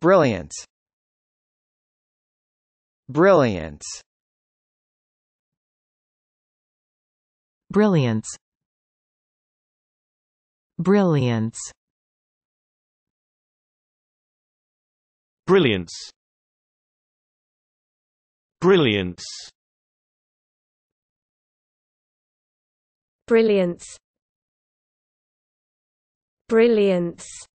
Brilliance Brilliance Brilliance Brilliance Brilliance Brilliance Brilliance Brilliance